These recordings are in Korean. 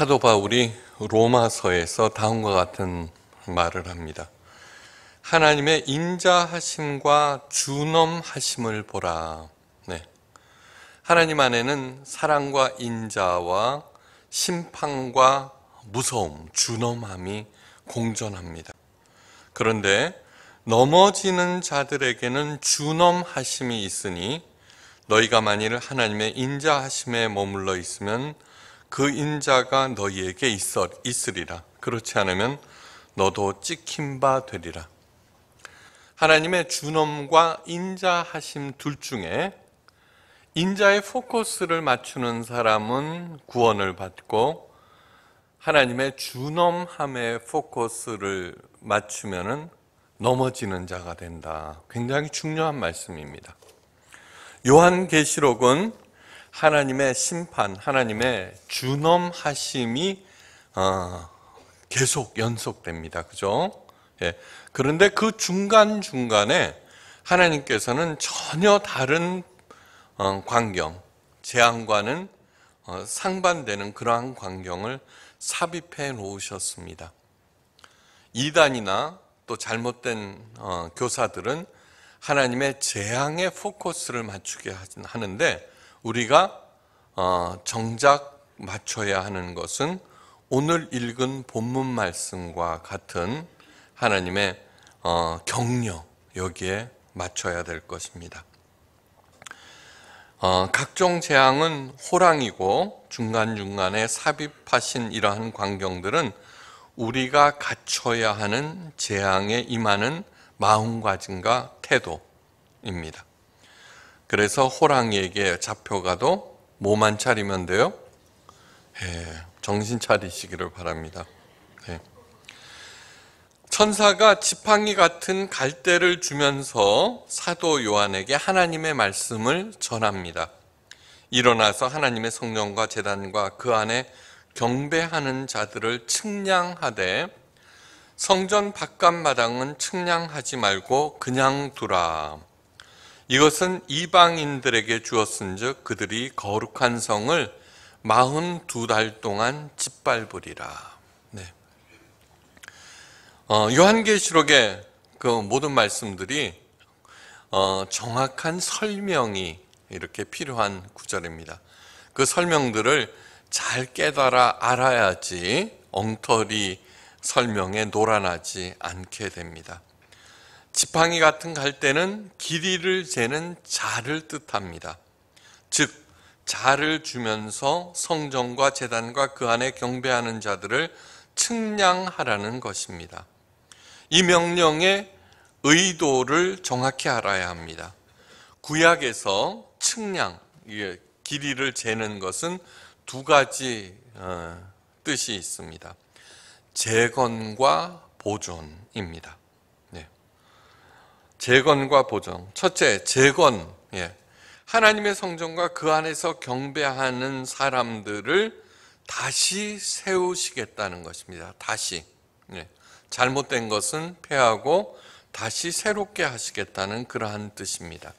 사도 바울이 로마서에서 다음과 같은 말을 합니다. 하나님의 인자하심과 준엄하심을 보라. 네. 하나님 안에는 사랑과 인자와 심판과 무서움, 준엄함이 공존합니다. 그런데 넘어지는 자들에게는 준엄하심이 있으니 너희가 만일 하나님의 인자하심에 머물러 있으면 그 인자가 너희에게 있어, 있으리라. 그렇지 않으면 너도 찍힌 바 되리라. 하나님의 준엄과 인자하심 둘 중에 인자의 포커스를 맞추는 사람은 구원을 받고 하나님의 준엄함의 포커스를 맞추면은 넘어지는 자가 된다. 굉장히 중요한 말씀입니다. 요한계시록은 하나님의 심판, 하나님의 준엄하심이 어, 계속 연속됩니다. 그죠? 예. 그런데 그 중간 중간에 하나님께서는 전혀 다른 어, 광경, 재앙과는 어, 상반되는 그러한 광경을 삽입해 놓으셨습니다. 이단이나 또 잘못된 교사들은 하나님의 재앙에 포커스를 맞추게 하는데 우리가 어, 정작 맞춰야 하는 것은 오늘 읽은 본문 말씀과 같은 하나님의 어, 격려 여기에 맞춰야 될 것입니다. 어, 각종 재앙은 호랑이고 중간중간에 삽입하신 이러한 광경들은 우리가 갖춰야 하는 재앙에 임하는 마음가짐과 태도입니다. 그래서 호랑이에게 잡혀가도 몸만 차리면 돼요. 예, 정신 차리시기를 바랍니다. 예. 천사가 지팡이 같은 갈대를 주면서 사도 요한에게 하나님의 말씀을 전합니다. 일어나서 하나님의 성령과 재단과 그 안에 경배하는 자들을 측량하되 성전 바깥 마당은 측량하지 말고 그냥 두라. 이것은 이방인들에게 주었은즉 그들이 거룩한 성을 마흔 두 달 동안 짓밟으리라. 네. 어, 요한계시록의 그 모든 말씀들이 어, 정확한 설명이 이렇게 필요한 구절입니다. 그 설명들을 잘 깨달아 알아야지 엉터리 설명에 노란하지 않게 됩니다. 지팡이 같은 갈대는 길이를 재는 자를 뜻합니다. 즉 자를 주면서 성전과 재단과 그 안에 경배하는 자들을 측량하라는 것입니다. 이 명령의 의도를 정확히 알아야 합니다. 구약에서 측량, 길이를 재는 것은 두 가지 어, 뜻이 있습니다. 재건과 보존입니다. 재건과 보정. 첫째, 재건. 예. 하나님의 성전과 그 안에서 경배하는 사람들을 다시 세우시겠다는 것입니다. 다시. 예. 잘못된 것은 폐하고 다시 새롭게 하시겠다는 그러한 뜻입니다.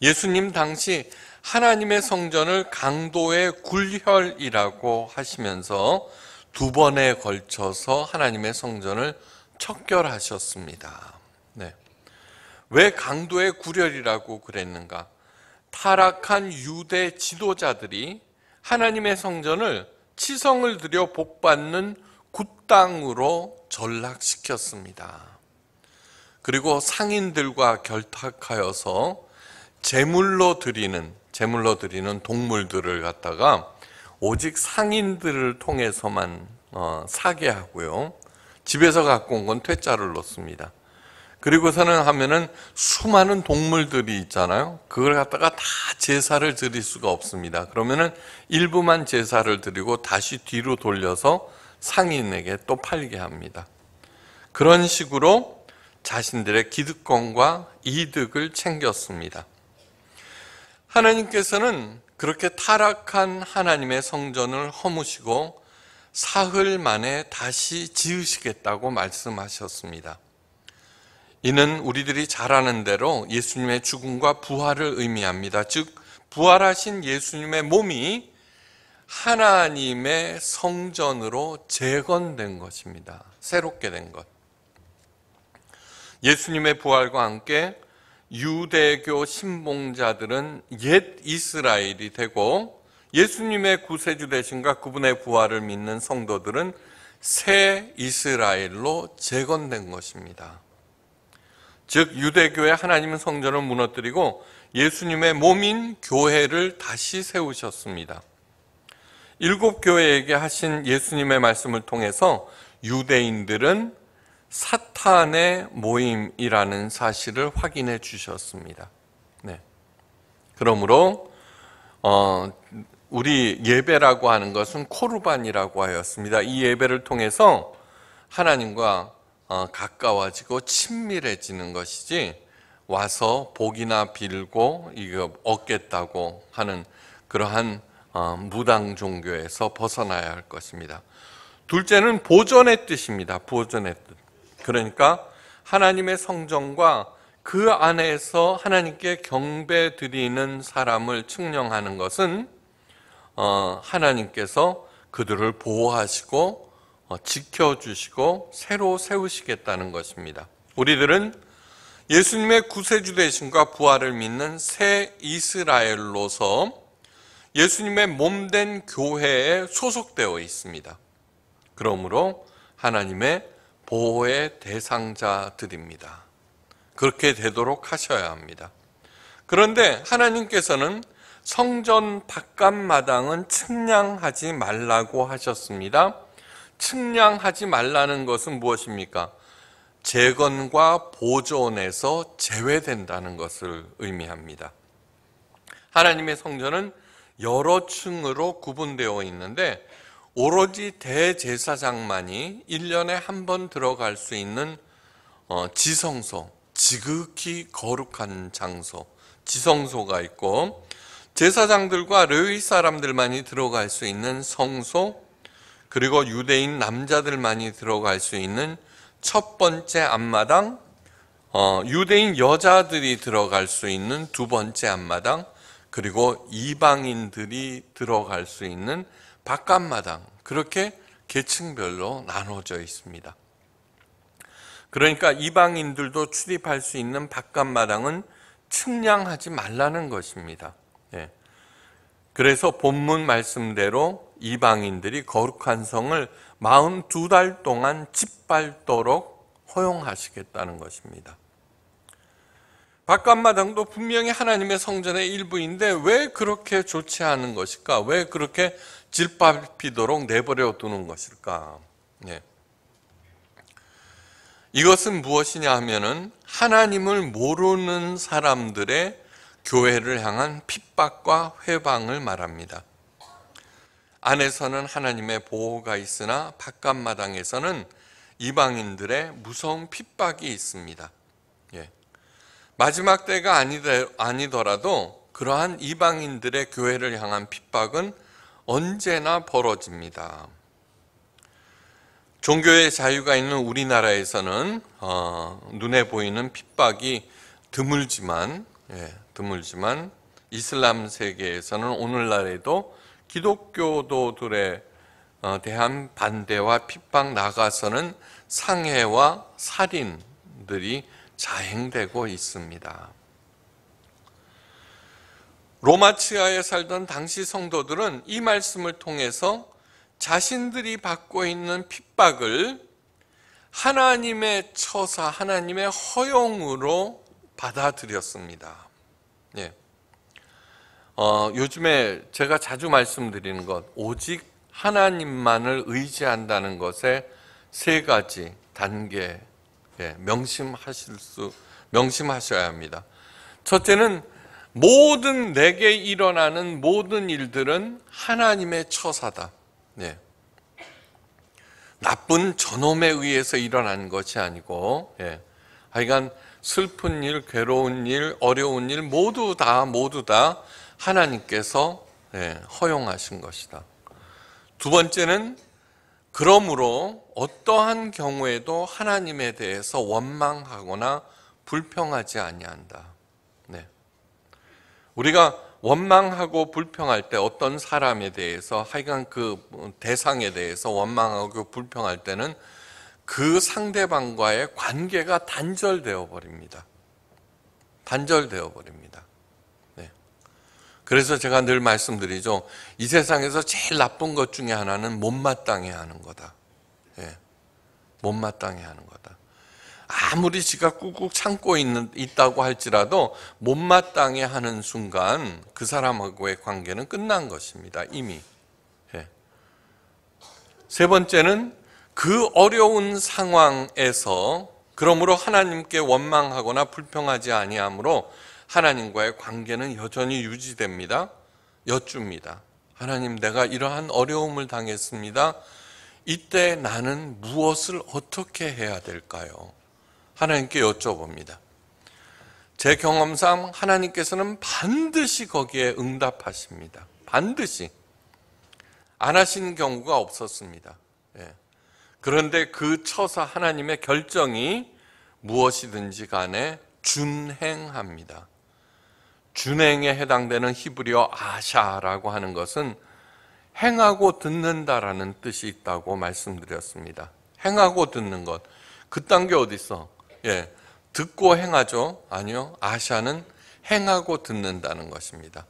예수님 당시 하나님의 성전을 강도의 굴혈이라고 하시면서 두 번에 걸쳐서 하나님의 성전을 척결하셨습니다. 왜 강도의 구렬이라고 그랬는가? 타락한 유대 지도자들이 하나님의 성전을 치성을 들여 복받는 굿땅으로 전락시켰습니다. 그리고 상인들과 결탁하여서 제물로 드리는 제물로 드리는 동물들을 갖다가 오직 상인들을 통해서만 어, 사게 하고요. 집에서 갖고 온 건 퇴짜를 넣습니다. 그리고서는 하면은 수많은 동물들이 있잖아요. 그걸 갖다가 다 제사를 드릴 수가 없습니다. 그러면은 일부만 제사를 드리고 다시 뒤로 돌려서 상인에게 또 팔게 합니다. 그런 식으로 자신들의 기득권과 이득을 챙겼습니다. 하나님께서는 그렇게 타락한 하나님의 성전을 허무시고 사흘 만에 다시 지으시겠다고 말씀하셨습니다. 이는 우리들이 잘 아는 대로 예수님의 죽음과 부활을 의미합니다. 즉, 부활하신 예수님의 몸이 하나님의 성전으로 재건된 것입니다. 새롭게 된 것. 예수님의 부활과 함께 유대교 신봉자들은 옛 이스라엘이 되고 예수님의 구세주 대신과 그분의 부활을 믿는 성도들은 새 이스라엘로 재건된 것입니다. 즉 유대교의 하나님은 성전을 무너뜨리고 예수님의 몸인 교회를 다시 세우셨습니다. 일곱 교회에게 하신 예수님의 말씀을 통해서 유대인들은 사탄의 모임이라는 사실을 확인해 주셨습니다. 네. 그러므로 어, 우리 예배라고 하는 것은 코르반이라고 하였습니다. 이 예배를 통해서 하나님과 어, 가까워지고 친밀해지는 것이지 와서 복이나 빌고 이거 얻겠다고 하는 그러한 어, 무당 종교에서 벗어나야 할 것입니다. 둘째는 보존의 뜻입니다. 보존의 뜻. 그러니까 하나님의 성전과 그 안에서 하나님께 경배 드리는 사람을 측량하는 것은 어, 하나님께서 그들을 보호하시고 어, 지켜주시고 새로 세우시겠다는 것입니다. 우리들은 예수님의 구세주 되심과 부활을 믿는 새 이스라엘로서 예수님의 몸된 교회에 소속되어 있습니다. 그러므로 하나님의 보호의 대상자들입니다. 그렇게 되도록 하셔야 합니다. 그런데 하나님께서는 성전 바깥마당은 측량하지 말라고 하셨습니다. 측량하지 말라는 것은 무엇입니까? 재건과 보존에서 제외된다는 것을 의미합니다. 하나님의 성전은 여러 층으로 구분되어 있는데 오로지 대제사장만이 1년에 한 번 들어갈 수 있는 어, 지성소, 지극히 거룩한 장소, 지성소가 있고 제사장들과 레위 사람들만이 들어갈 수 있는 성소, 그리고 유대인 남자들만이 들어갈 수 있는 첫 번째 앞마당, 어, 유대인 여자들이 들어갈 수 있는 두 번째 앞마당, 그리고 이방인들이 들어갈 수 있는 바깥마당. 그렇게 계층별로 나눠져 있습니다. 그러니까 이방인들도 출입할 수 있는 바깥마당은 측량하지 말라는 것입니다. 예. 그래서 본문 말씀대로 이방인들이 거룩한 성을 42달 동안 짓밟도록 허용하시겠다는 것입니다. 바깥마당도 분명히 하나님의 성전의 일부인데 왜 그렇게 조치하는 것일까? 왜 그렇게 질밟히도록 내버려 두는 것일까? 예. 이것은 무엇이냐 하면은 하나님을 모르는 사람들의 교회를 향한 핍박과 회방을 말합니다. 안에서는 하나님의 보호가 있으나 바깥 마당에서는 이방인들의 무서운 핍박이 있습니다. 예. 마지막 때가 아니더, 라도 그러한 이방인들의 교회를 향한 핍박은 언제나 벌어집니다. 종교의 자유가 있는 우리나라에서는 어, 눈에 보이는 핍박이 드물지만 예, 드물지만 이슬람 세계에서는 오늘날에도 기독교도들에 어, 대한 반대와 핍박 나가서는 상해와 살인들이 자행되고 있습니다. 로마치아에 살던 당시 성도들은 이 말씀을 통해서 자신들이 받고 있는 핍박을 하나님의 처사, 하나님의 허용으로 받아들였습니다. 예. 어, 요즘에 제가 자주 말씀드리는 것, 오직 하나님만을 의지한다는 것에 세 가지 단계 예, 명심하실 수 명심하셔야 합니다. 첫째는 모든 내게 일어나는 모든 일들은 하나님의 처사다. 예. 나쁜 저놈에 의해서 일어난 것이 아니고, 예. 하여간 슬픈 일, 괴로운 일, 어려운 일 모두 다 모두 다 하나님께서 예, 허용하신 것이다. 두 번째는 그러므로 어떠한 경우에도 하나님에 대해서 원망하거나 불평하지 아니한다. 네. 우리가 원망하고 불평할 때 어떤 사람에 대해서 하여간 그 대상에 대해서 원망하고 그 불평할 때는 그 상대방과의 관계가 단절되어 버립니다. 단절되어 버립니다. 그래서 제가 늘 말씀드리죠. 이 세상에서 제일 나쁜 것 중에 하나는 못마땅해 하는 거다. 예. 못마땅해 하는 거다. 아무리 지가 꾹꾹 참고 있는, 있다고 할지라도 못마땅해 하는 순간 그 사람하고의 관계는 끝난 것입니다. 이미. 예. 세 번째는 그 어려운 상황에서 그러므로 하나님께 원망하거나 불평하지 아니하므로 하나님과의 관계는 여전히 유지됩니다. 여쭙니다. 하나님, 내가 이러한 어려움을 당했습니다. 이때 나는 무엇을 어떻게 해야 될까요? 하나님께 여쭤봅니다. 제 경험상 하나님께서는 반드시 거기에 응답하십니다. 반드시. 안 하신 경우가 없었습니다. 예. 그런데 그 처사 하나님의 결정이 무엇이든지 간에 준행합니다. 준행에 해당되는 히브리어 아샤라고 하는 것은 행하고 듣는다라는 뜻이 있다고 말씀드렸습니다. 행하고 듣는 것. 그딴 게 어디 있어? 예. 듣고 행하죠? 아니요. 아샤는 행하고 듣는다는 것입니다.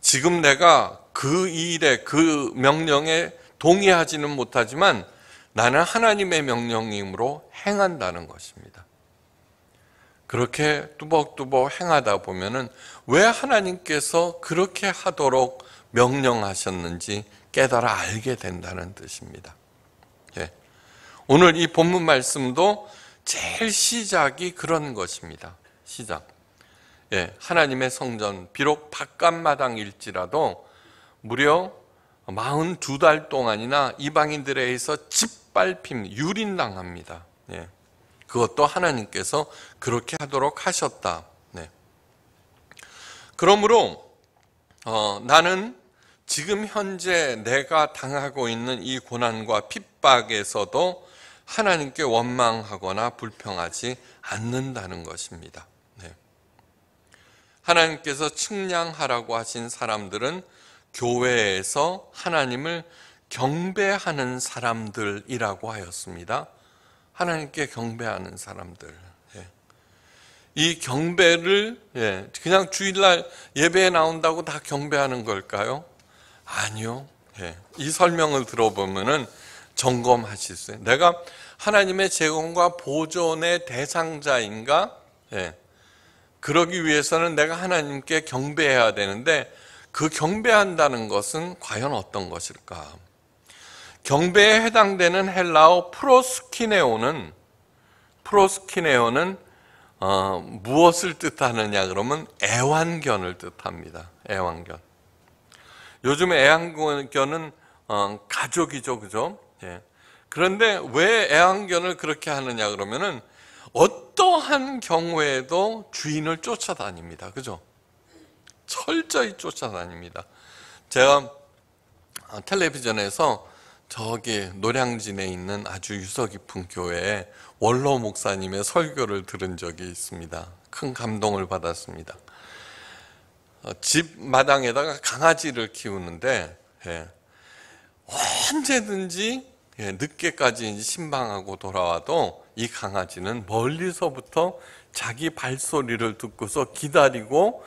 지금 내가 그 일에, 그 명령에 동의하지는 못하지만 나는 하나님의 명령임으로 행한다는 것입니다. 그렇게 뚜벅뚜벅 행하다 보면은 왜 하나님께서 그렇게 하도록 명령하셨는지 깨달아 알게 된다는 뜻입니다. 예. 오늘 이 본문 말씀도 제일 시작이 그런 것입니다. 시작. 예, 하나님의 성전 비록 바깥마당일지라도 무려 42달 동안이나 이방인들에 의해서 짓밟힘, 유린당합니다. 예. 그것도 하나님께서 그렇게 하도록 하셨다. 네. 그러므로 어, 나는 지금 현재 내가 당하고 있는 이 고난과 핍박에서도 하나님께 원망하거나 불평하지 않는다는 것입니다. 네. 하나님께서 측량하라고 하신 사람들은 교회에서 하나님을 경배하는 사람들이라고 하였습니다. 하나님께 경배하는 사람들. 예. 이 경배를 예, 그냥 주일날 예배에 나온다고 다 경배하는 걸까요? 아니요. 예. 이 설명을 들어보면은 점검하실 수 있어요. 내가 하나님의 재건과 보존의 대상자인가? 그러기 위해서는 내가 하나님께 경배해야 되는데 그 경배한다는 것은 과연 어떤 것일까? 경배에 해당되는 헬라어 프로스키네오는 프로스키네오는 어, 무엇을 뜻하느냐 그러면 애완견을 뜻합니다. 애완견. 요즘 애완견은 어, 가족이죠, 그죠? 예. 그런데 왜 애완견을 그렇게 하느냐 그러면은 어떠한 경우에도 주인을 쫓아다닙니다, 그죠? 철저히 쫓아다닙니다. 제가 어, 텔레비전에서 저기 노량진에 있는 아주 유서 깊은 교회에 원로 목사님의 설교를 들은 적이 있습니다. 큰 감동을 받았습니다. 어, 집 마당에다가 강아지를 키우는데 예, 언제든지 예, 늦게까지 신방하고 돌아와도 이 강아지는 멀리서부터 자기 발소리를 듣고서 기다리고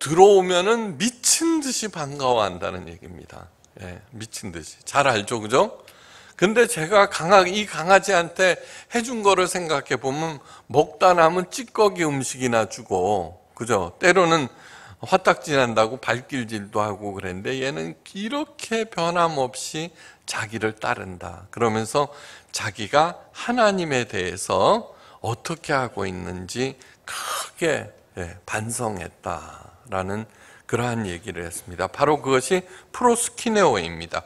들어오면 미친 듯이 반가워한다는 얘기입니다. 예, 미친 듯이. 잘 알죠, 그죠? 근데 제가 강아, 이 강아지한테 해준 거를 생각해 보면 먹다 남은 찌꺼기 음식이나 주고, 그죠? 때로는 화딱지 난다고 발길질도 하고 그랬는데 얘는 이렇게 변함없이 자기를 따른다. 그러면서 자기가 하나님에 대해서 어떻게 하고 있는지 크게 예, 반성했다라는 그러한 얘기를 했습니다. 바로 그것이 프로스키네오입니다.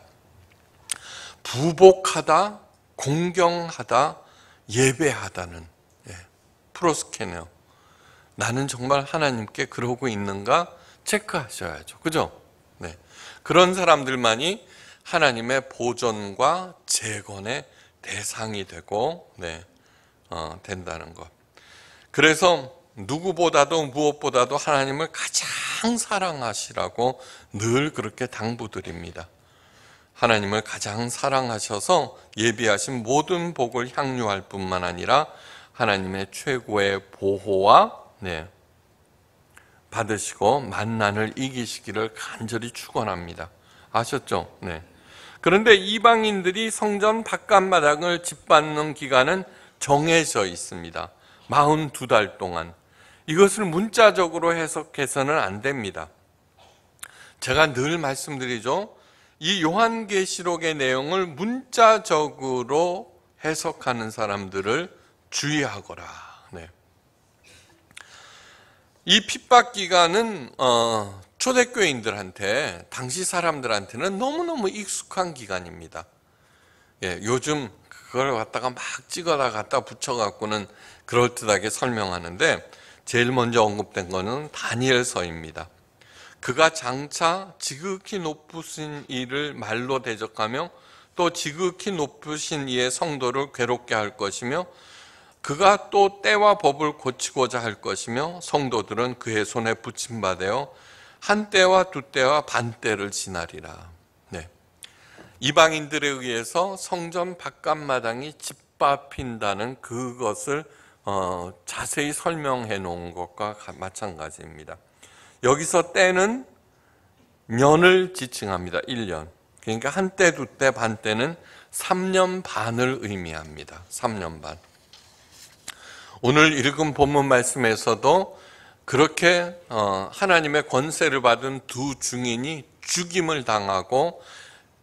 부복하다, 공경하다, 예배하다는 예, 프로스키네오. 나는 정말 하나님께 그러고 있는가 체크하셔야죠. 그죠? 네. 그런 사람들만이 하나님의 보존과 재건의 대상이 되고 네, 어, 된다는 것. 그래서 누구보다도 무엇보다도 하나님을 가장 사랑하시라고 늘 그렇게 당부드립니다. 하나님을 가장 사랑하셔서 예비하신 모든 복을 향유할 뿐만 아니라 하나님의 최고의 보호와 네, 받으시고 만난을 이기시기를 간절히 축원합니다. 아셨죠? 네. 그런데 이방인들이 성전 바깥마당을 짓밟는 기간은 정해져 있습니다. 42달 동안 이것을 문자적으로 해석해서는 안 됩니다. 제가 늘 말씀드리죠. 이 요한계시록의 내용을 문자적으로 해석하는 사람들을 주의하거라. 네. 이 핍박 기간은 어, 초대교인들한테 당시 사람들한테는 너무너무 익숙한 기간입니다. 예, 요즘 그걸 갖다가 막 찍어다 갖다 붙여갖고는 그럴듯하게 설명하는데 제일 먼저 언급된 것은 다니엘서입니다. 그가 장차 지극히 높으신 이를 말로 대적하며 또 지극히 높으신 이의 성도를 괴롭게 할 것이며 그가 또 때와 법을 고치고자 할 것이며 성도들은 그의 손에 붙임받아요 한 때와 두 때와 반 때를 지나리라. 네. 이방인들에 의해서 성전 바깥마당이 짓밟힌다는 그것을 어, 자세히 설명해 놓은 것과 마찬가지입니다. 여기서 때는 년을 지칭합니다. 1년. 그러니까 한 때, 두 때, 반 때는 3년 반을 의미합니다. 3년 반. 오늘 읽은 본문 말씀에서도 그렇게 어, 하나님의 권세를 받은 두 중인이 죽임을 당하고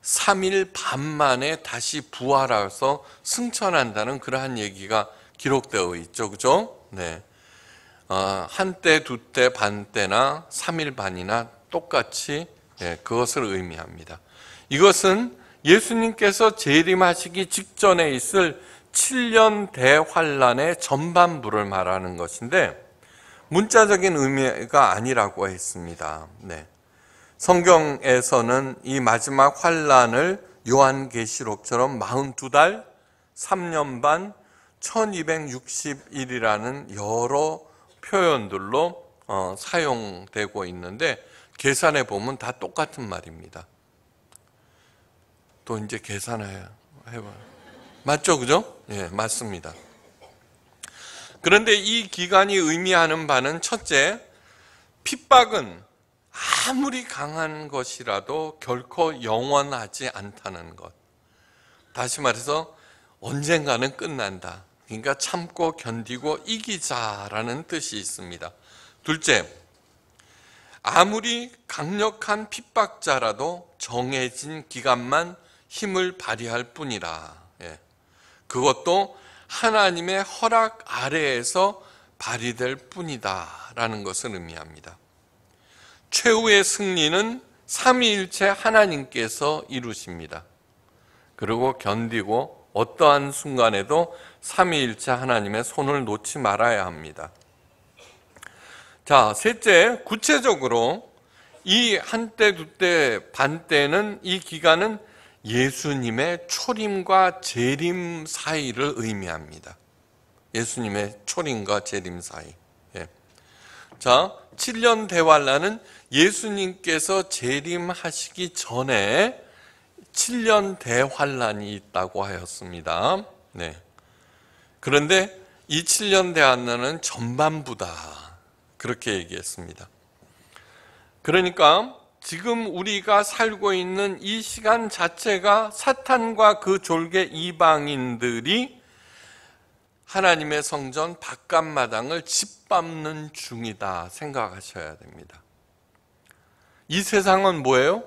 3일 반 만에 다시 부활해서 승천한다는 그러한 얘기가 기록되어 있죠. 그죠? 네. 아, 한 때, 두 때, 반 때나 삼일 반이나 똑같이 예, 그것을 의미합니다. 이것은 예수님께서 재림하시기 직전에 있을 7년 대환란의 전반부를 말하는 것인데 문자적인 의미가 아니라고 했습니다. 네. 성경에서는 이 마지막 환란을 요한계시록처럼 42달, 3년 반, 1261이라는 여러 표현들로 어, 사용되고 있는데 계산해 보면 다 똑같은 말입니다. 또 이제 계산해 봐 맞죠, 그죠? 예, 맞습니다. 그런데 이 기간이 의미하는 바는 첫째, 핍박은 아무리 강한 것이라도 결코 영원하지 않다는 것. 다시 말해서 언젠가는 끝난다. 그러니까 참고 견디고 이기자라는 뜻이 있습니다. 둘째, 아무리 강력한 핍박자라도 정해진 기간만 힘을 발휘할 뿐이라. 예. 그것도 하나님의 허락 아래에서 발휘될 뿐이다. 라는 것을 의미합니다. 최후의 승리는 삼위일체 하나님께서 이루십니다. 그리고 견디고 어떠한 순간에도 삼위일체 하나님의 손을 놓지 말아야 합니다. 자, 셋째, 구체적으로 이 한때, 두때, 반때는 이 기간은 예수님의 초림과 재림 사이를 의미합니다. 예수님의 초림과 재림 사이. 예. 자, 7년 대환란은 예수님께서 재림하시기 전에 7년 대환란이 있다고 하였습니다. 네. 그런데 이 7년 대환란은 전반부다. 그렇게 얘기했습니다. 그러니까 지금 우리가 살고 있는 이 시간 자체가 사탄과 그 졸개 이방인들이 하나님의 성전 바깥마당을 짓밟는 중이다 생각하셔야 됩니다. 이 세상은 뭐예요?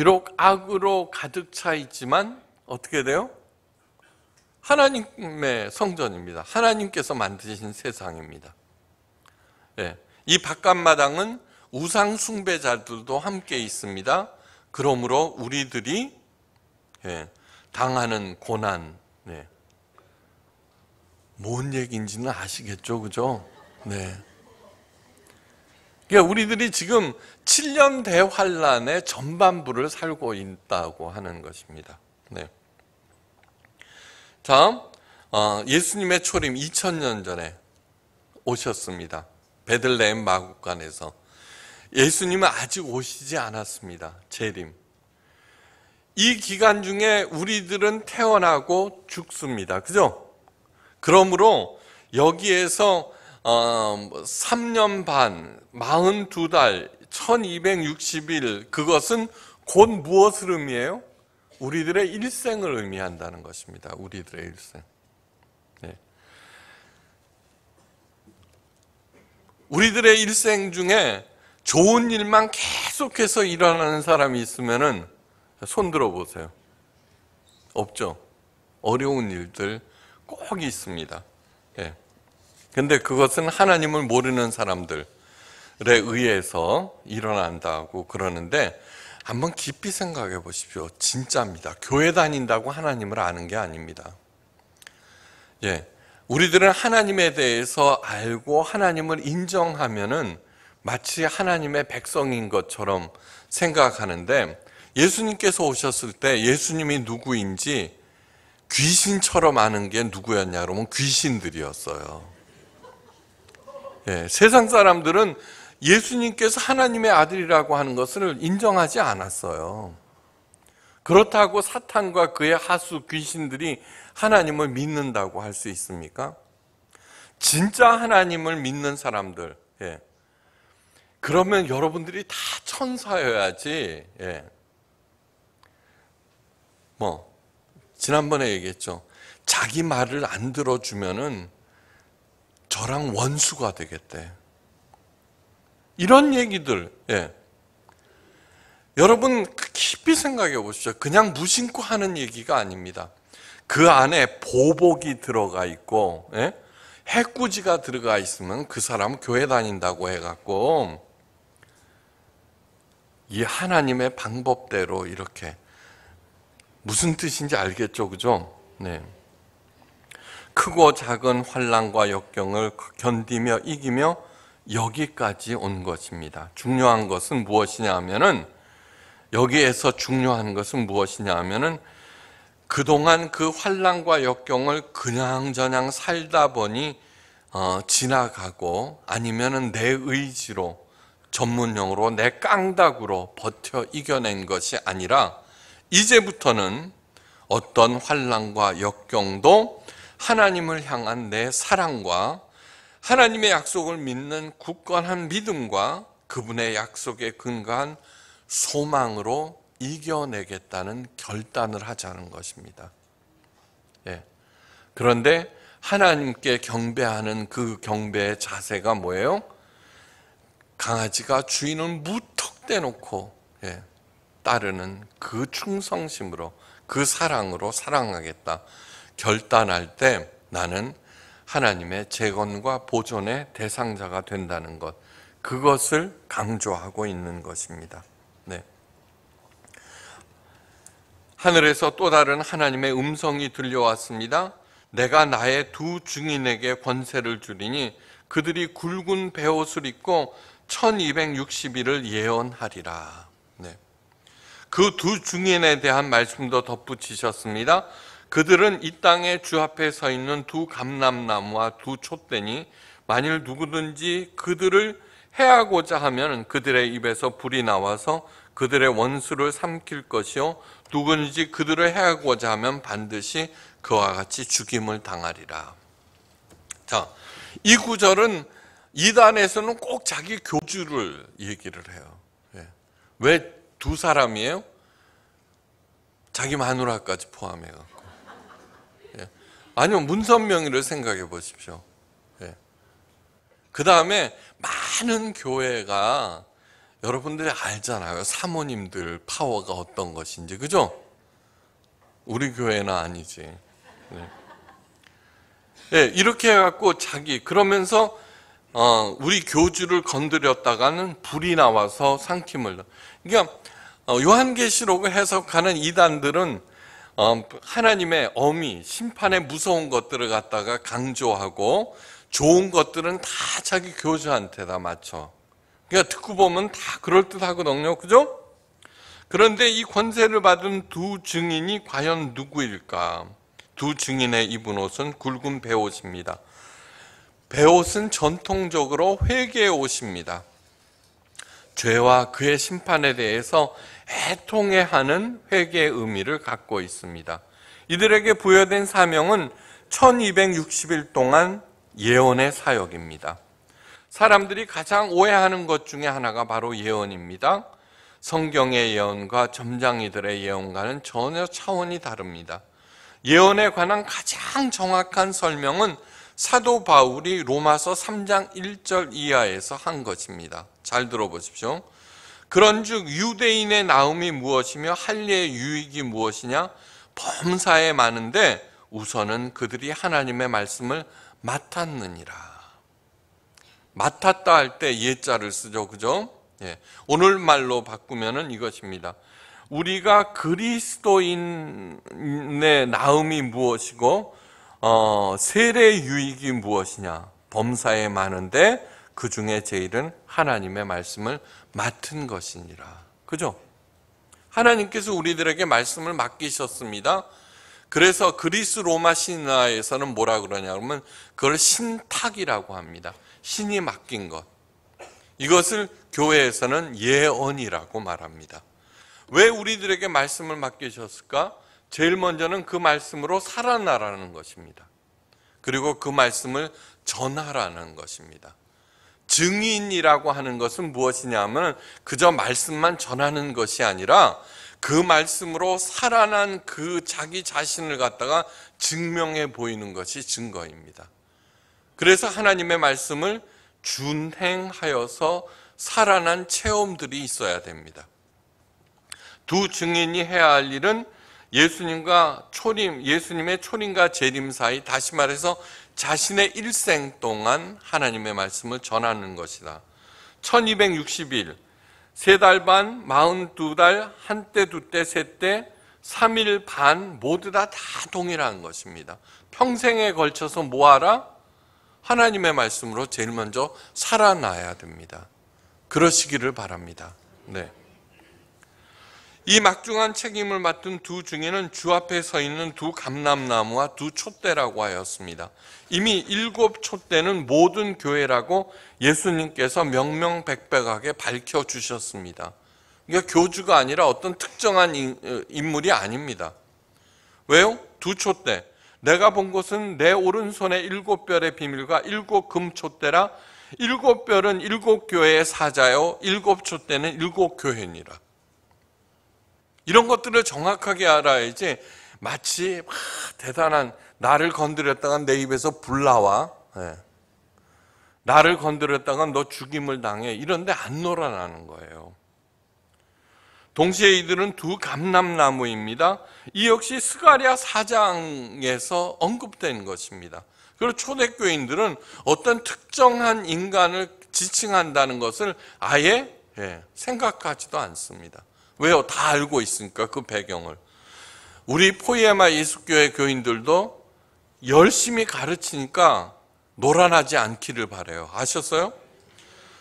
비록 악으로 가득 차 있지만 어떻게 돼요? 하나님의 성전입니다. 하나님께서 만드신 세상입니다. 예, 이 바깥마당은 우상 숭배자들도 함께 있습니다. 그러므로 우리들이 예, 당하는 고난, 예. 뭔 얘기인지는 아시겠죠, 그죠? 네. 그러니까 우리들이 지금 7년 대환란의 전반부를 살고 있다고 하는 것입니다. 네. 다 어, 예수님의 초림 2000년 전에 오셨습니다. 베들레헴 마국간에서 예수님은 아직 오시지 않았습니다. 재림. 이 기간 중에 우리들은 태어나고 죽습니다. 그죠? 그러므로 여기에서 3년 어, 반, 42달, 1260일 그것은 곧 무엇을 의미해요? 우리들의 일생을 의미한다는 것입니다. 우리들의 일생. 네. 우리들의 일생 중에 좋은 일만 계속해서 일어나는 사람이 있으면손 들어보세요. 없죠? 어려운 일들 꼭 있습니다. 네. 근데 그것은 하나님을 모르는 사람들에 의해서 일어난다고 그러는데 한번 깊이 생각해 보십시오. 진짜입니다. 교회 다닌다고 하나님을 아는 게 아닙니다. 예. 우리들은 하나님에 대해서 알고 하나님을 인정하면은 마치 하나님의 백성인 것처럼 생각하는데 예수님께서 오셨을 때 예수님이 누구인지 귀신처럼 아는 게 누구였냐 그러면 귀신들이었어요. 예, 세상 사람들은 예수님께서 하나님의 아들이라고 하는 것을 인정하지 않았어요. 그렇다고 사탄과 그의 하수 귀신들이 하나님을 믿는다고 할 수 있습니까? 진짜 하나님을 믿는 사람들, 예. 그러면 여러분들이 다 천사여야지, 예. 뭐, 지난번에 얘기했죠. 자기 말을 안 들어주면은 저랑 원수가 되겠대. 이런 얘기들, 예. 여러분, 그 깊이 생각해 보십시오. 그냥 무심코 하는 얘기가 아닙니다. 그 안에 보복이 들어가 있고, 예? 해꾸지가 들어가 있으면 그 사람 교회 다닌다고 해갖고, 이 하나님의 방법대로 이렇게 무슨 뜻인지 알겠죠, 그죠? 네. 크고 작은 환란과 역경을 그 견디며 이기며 여기까지 온 것입니다. 중요한 것은 무엇이냐 하면은 여기에서 중요한 것은 무엇이냐 하면은 그동안 그 환란과 역경을 그냥저냥 살다 보니 어, 지나가고 아니면은 내 의지로 전문용어로 내 깡닥으로 버텨 이겨낸 것이 아니라 이제부터는 어떤 환란과 역경도 하나님을 향한 내 사랑과 하나님의 약속을 믿는 굳건한 믿음과 그분의 약속에 근거한 소망으로 이겨내겠다는 결단을 하자는 것입니다. 예. 그런데 하나님께 경배하는 그 경배의 자세가 뭐예요? 강아지가 주인을 무턱대놓고 예. 따르는 그 충성심으로 그 사랑으로 사랑하겠다. 결단할 때 나는 하나님의 재건과 보존의 대상자가 된다는 것, 그것을 강조하고 있는 것입니다. 네. 하늘에서 또 다른 하나님의 음성이 들려왔습니다. 내가 나의 두 증인에게 권세를 주리니 그들이 굵은 베옷을 입고 1260일을 예언하리라. 네. 그두 증인에 대한 말씀도 덧붙이셨습니다. 그들은 이 땅의 주 앞에 서 있는 두 감람나무와 두 촛대니 만일 누구든지 그들을 해하고자 하면 그들의 입에서 불이 나와서 그들의 원수를 삼킬 것이요 누구든지 그들을 해하고자 하면 반드시 그와 같이 죽임을 당하리라. 자, 이 구절은 이단에서는 꼭 자기 교주를 얘기를 해요. 예. 왜두 사람이에요? 자기 마누라까지 포함해요. 아니면 문선명이를 생각해 보십시오. 네. 그 다음에 많은 교회가 여러분들이 알잖아요. 사모님들 파워가 어떤 것인지. 그죠? 우리 교회는 아니지. 네. 네, 이렇게 해갖고 자기, 그러면서 어, 우리 교주를 건드렸다가는 불이 나와서 삼킴을. 그러니까 어, 요한계시록을 해석하는 이단들은 음, 하나님의 어미, 심판의 무서운 것들을 갖다가 강조하고 좋은 것들은 다 자기 교주한테 다 맞춰. 그러니까 듣고 보면 다 그럴듯하거든요. 그죠? 그런데 이 권세를 받은 두 증인이 과연 누구일까? 두 증인의 입은 옷은 굵은 베옷입니다. 베옷은 전통적으로 회개의 옷입니다. 죄와 그의 심판에 대해서 애통해하는 회개의 의미를 갖고 있습니다. 이들에게 부여된 사명은 1260일 동안 예언의 사역입니다. 사람들이 가장 오해하는 것 중에 하나가 바로 예언입니다. 성경의 예언과 점장이들의 예언과는 전혀 차원이 다릅니다. 예언에 관한 가장 정확한 설명은 사도 바울이 로마서 3장 1절 이하에서 한 것입니다. 잘 들어보십시오. 그런즉 유대인의 나음이 무엇이며 할례의 유익이 무엇이냐? 범사에 많은데 우선은 그들이 하나님의 말씀을 맡았느니라. 맡았다 할 때 예자를 쓰죠, 그죠? 예. 오늘 말로 바꾸면은 이것입니다. 우리가 그리스도인의 나음이 무엇이고 어, 세례 유익이 무엇이냐? 범사에 많은데 그 중에 제일은 하나님의 말씀을 맡은 것이니라. 그죠? 하나님께서 우리들에게 말씀을 맡기셨습니다. 그래서 그리스 로마 신화에서는 뭐라 그러냐 그면 그걸 신탁이라고 합니다. 신이 맡긴 것. 이것을 교회에서는 예언이라고 말합니다. 왜 우리들에게 말씀을 맡기셨을까? 제일 먼저는 그 말씀으로 살아나라는 것입니다. 그리고 그 말씀을 전하라는 것입니다. 증인이라고 하는 것은 무엇이냐면 그저 말씀만 전하는 것이 아니라 그 말씀으로 살아난 그 자기 자신을 갖다가 증명해 보이는 것이 증거입니다. 그래서 하나님의 말씀을 준행하여서 살아난 체험들이 있어야 됩니다. 두 증인이 해야 할 일은 예수님과 초림, 예수님의 초림과 재림 사이 다시 말해서 자신의 일생 동안 하나님의 말씀을 전하는 것이다. 1260일, 세 달 반, 42달, 한때, 두때, 세때, 3일 반 모두 다 다 동일한 것입니다. 평생에 걸쳐서 모아라 하나님의 말씀으로 제일 먼저 살아나야 됩니다. 그러시기를 바랍니다. 네. 이 막중한 책임을 맡은 두 중에는 주 앞에 서 있는 두 감람나무와 두 촛대라고 하였습니다. 이미 일곱 촛대는 모든 교회라고 예수님께서 명명백백하게 밝혀 주셨습니다. 그러니까 교주가 아니라 어떤 특정한 어, 인물이 아닙니다. 왜요? 두 촛대. 내가 본 것은 내 오른손에 일곱 별의 비밀과 일곱 금 촛대라 일곱 별은 일곱 교회의 사자요 일곱 촛대는 일곱 교회니라. 이런 것들을 정확하게 알아야지 마치 막 대단한 나를 건드렸다가 내 입에서 불 나와. 네. 나를 건드렸다가 너 죽임을 당해. 이런데 안 놀아나는 거예요. 동시에 이들은 두 감람나무입니다. 이 역시 스가리아 사장에서 언급된 것입니다. 그리고 초대교인들은 어떤 특정한 인간을 지칭한다는 것을 아예 예, 생각하지도 않습니다. 왜요? 다 알고 있으니까 그 배경을. 우리 포이에마 예수교회 교인들도 열심히 가르치니까 노란하지 않기를 바래요. 아셨어요?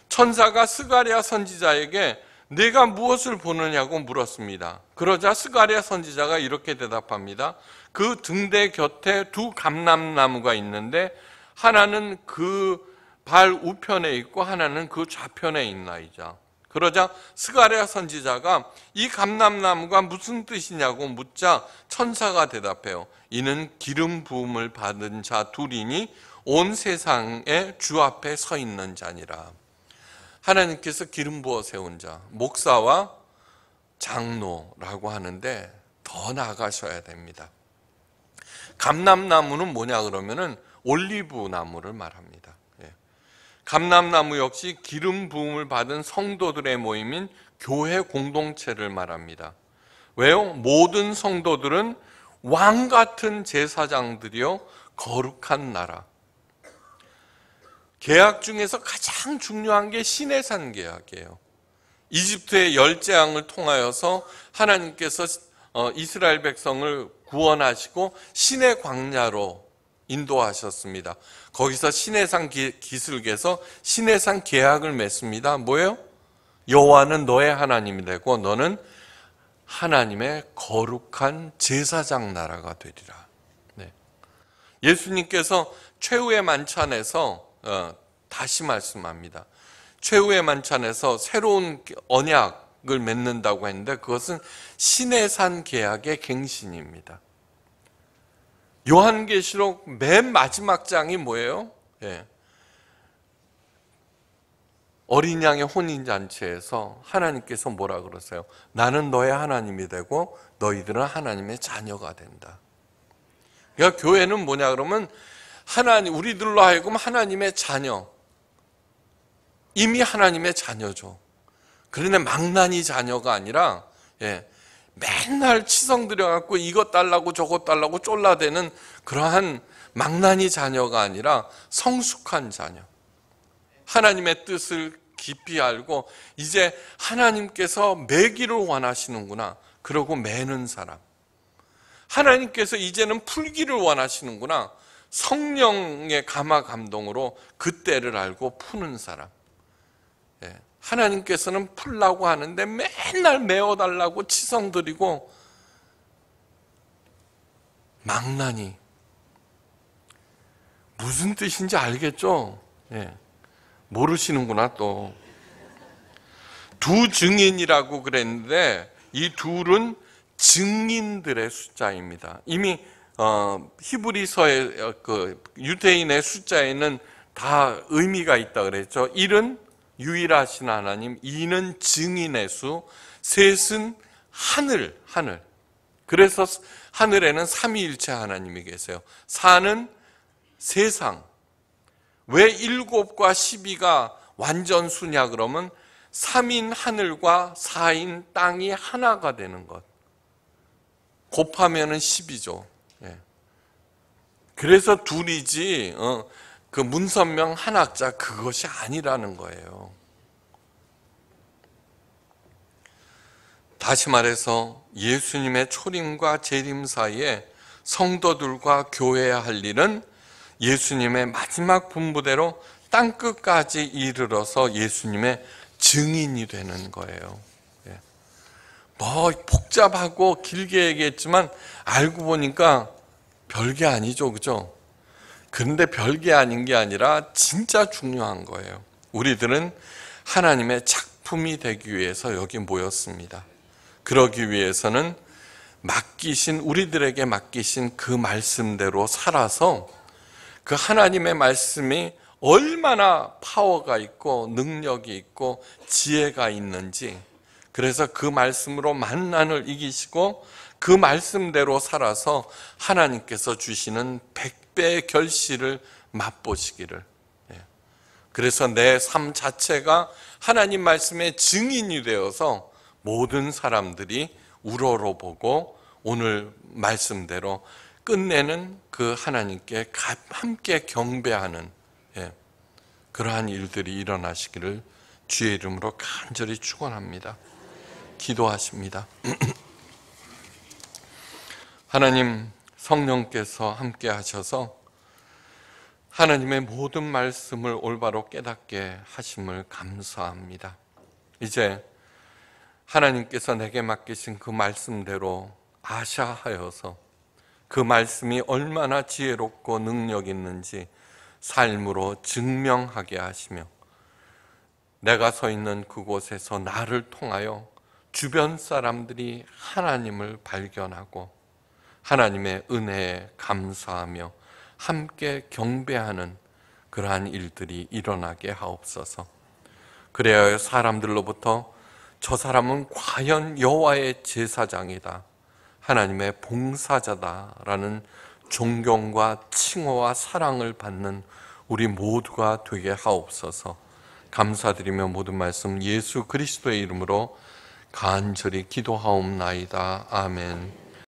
천사가 스가리아 선지자에게 내가 무엇을 보느냐고 물었습니다. 그러자 스가리아 선지자가 이렇게 대답합니다. 그 등대 곁에 두 감람나무가 있는데 하나는 그 발 우편에 있고 하나는 그 좌편에 있나이자 그러자 스가랴 선지자가 이 감람나무가 무슨 뜻이냐고 묻자 천사가 대답해요. 이는 기름 부음을 받은 자 둘이니 온세상에주 앞에 서 있는 자니라. 하나님께서 기름 부어 세운 자, 목사와 장로라고 하는데 더 나가셔야 됩니다. 감람나무는 뭐냐 그러면은 올리브 나무를 말합니다. 감람나무 역시 기름 부음을 받은 성도들의 모임인 교회 공동체를 말합니다. 왜요? 모든 성도들은 왕 같은 제사장들이요 거룩한 나라. 계약 중에서 가장 중요한 게 시내산 계약이에요. 이집트의 열재앙을 통하여서 하나님께서 어, 이스라엘 백성을 구원하시고 신의 광야로 인도하셨습니다. 거기서 신해상 기슭에서 신해상 계약을 맺습니다. 뭐예요? 여호와는 너의 하나님이 되고 너는 하나님의 거룩한 제사장 나라가 되리라. 네. 예수님께서 최후의 만찬에서 어, 다시 말씀합니다. 최후의 만찬에서 새로운 언약을 맺는다고 했는데 그것은 신의 산 계약의 갱신입니다. 요한계시록 맨 마지막 장이 뭐예요? 예. 어린 양의 혼인잔치에서 하나님께서 뭐라 그러세요? 나는 너의 하나님이 되고 너희들은 하나님의 자녀가 된다. 그러니까 교회는 뭐냐 그러면 하나님 우리들로 하여금 하나님의 자녀 이미 하나님의 자녀죠. 그런데 망나니 자녀가 아니라 예, 맨날 치성들여갖고 이것 달라고 저것 달라고 쫄라대는 그러한 망나니 자녀가 아니라 성숙한 자녀. 하나님의 뜻을 깊이 알고 이제 하나님께서 매기를 원하시는구나. 그러고 매는 사람. 하나님께서 이제는 풀기를 원하시는구나. 성령의 감화 감동으로 그때를 알고 푸는 사람. 예. 하나님께서는 풀라고 하는데 맨날 메워달라고 치성드리고 망나니 무슨 뜻인지 알겠죠? 예. 모르시는구나 또. 두 증인이라고 그랬는데 이 둘은 증인들의 숫자입니다. 이미 어, 히브리서의 어, 그 유대인의 숫자에는 다 의미가 있다 그랬죠. 일은 유일하신 하나님, 이는 증인의 수, 셋은 하늘, 하늘. 그래서 하늘에는 삼위일체 하나님이 계세요. 사는 세상. 왜 일곱과 십이가 완전수냐 그러면 삼인 하늘과 사인 땅이 하나가 되는 것. 곱하면십이죠 예. 그래서 둘이지, 어, 그 문선명 한 학자 그것이 아니라는 거예요. 다시 말해서 예수님의 초림과 재림 사이에 성도들과 교회해할 일은 예수님의 마지막 분부대로 땅 끝까지 이르러서 예수님의 증인이 되는 거예요. 예. 뭐 복잡하고 길게 얘기했지만 알고 보니까 별게 아니죠, 그죠? 근데 별게 아닌 게 아니라 진짜 중요한 거예요. 우리들은 하나님의 작품이 되기 위해서 여기 모였습니다. 그러기 위해서는 맡기신, 우리들에게 맡기신 그 말씀대로 살아서 그 하나님의 말씀이 얼마나 파워가 있고 능력이 있고 지혜가 있는지 그래서 그 말씀으로 만난을 이기시고 그 말씀대로 살아서 하나님께서 주시는 백 1배의 결실을 맛보시기를. 예. 그래서 내 삶 자체가 하나님 말씀의 증인이 되어서 모든 사람들이 우러러보고 오늘 말씀대로 끝내는 그 하나님께 함께 경배하는 예. 그러한 일들이 일어나시기를 주의 이름으로 간절히 축원합니다. 기도하십니다. 하나님 성령께서 함께 하셔서 하나님의 모든 말씀을 올바로 깨닫게 하심을 감사합니다. 이제 하나님께서 내게 맡기신 그 말씀대로 아샤하여서 그 말씀이 얼마나 지혜롭고 능력 있는지 삶으로 증명하게 하시며 내가 서 있는 그곳에서 나를 통하여 주변 사람들이 하나님을 발견하고 하나님의 은혜에 감사하며 함께 경배하는 그러한 일들이 일어나게 하옵소서. 그래야 사람들로부터 저 사람은 과연 여와의 제사장이다. 하나님의 봉사자다라는 존경과 칭호와 사랑을 받는 우리 모두가 되게 하옵소서. 감사드리며 모든 말씀 예수 그리스도의 이름으로 간절히 기도하옵나이다. 아멘.